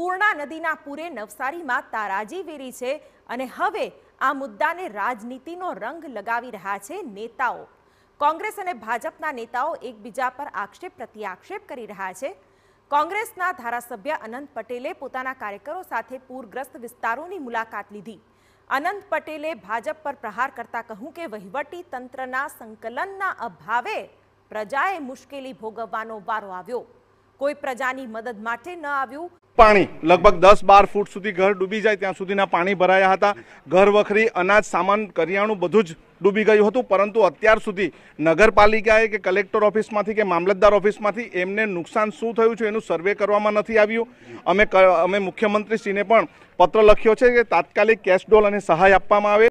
પૂર્ણા નદીના પૂરે નવસારીમાં તારાજી વેરી છે અને હવે આ મુદ્દાને રાજનીતિનો રંગ લગાવી રહ્યા છે નેતાઓ કોંગ્રેસ અને ભાજપના નેતાઓ એકબીજા પર આક્ષેપ પ્રત્યાક્ષેપ કરી રહ્યા છે કોંગ્રેસના ધારાસભ્ય અનંત પટેલે પોતાના કાર્યકરો સાથે પૂરગ્રસ્ત વિસ્તારોની મુલાકાત લીધી અનંત પટેલે ભાજપ પર પ્રહાર કરતા કહ્યું કે વહીવટી તંત્રના સંકલનના અભાવે પ્રજાએ મુશ્કેલી ભોગવવાનો વારો આવ્યો કોઈ પ્રજાની મદદ માટે ન આવ્યું પાણી લગભગ દસ બાર ફૂટ સુધી ઘર ડૂબી જાય ત્યાં સુધીના પાણી ભરાયા હતા ઘર વખરી અનાજ સામાન કરિયાણું બધું જ ડૂબી ગયું હતું પરંતુ અત્યાર સુધી નગરપાલિકાએ કે કલેક્ટર ઓફિસમાંથી કે મામલતદાર ઓફિસમાંથી એમને નુકસાન શું થયું છે એનું સર્વે કરવામાં નથી આવ્યું અમે અમે મુખ્યમંત્રીશ્રીને પણ પત્ર લખ્યો છે કે તાત્કાલિક કેશ ડોલ અને સહાય આપવામાં આવે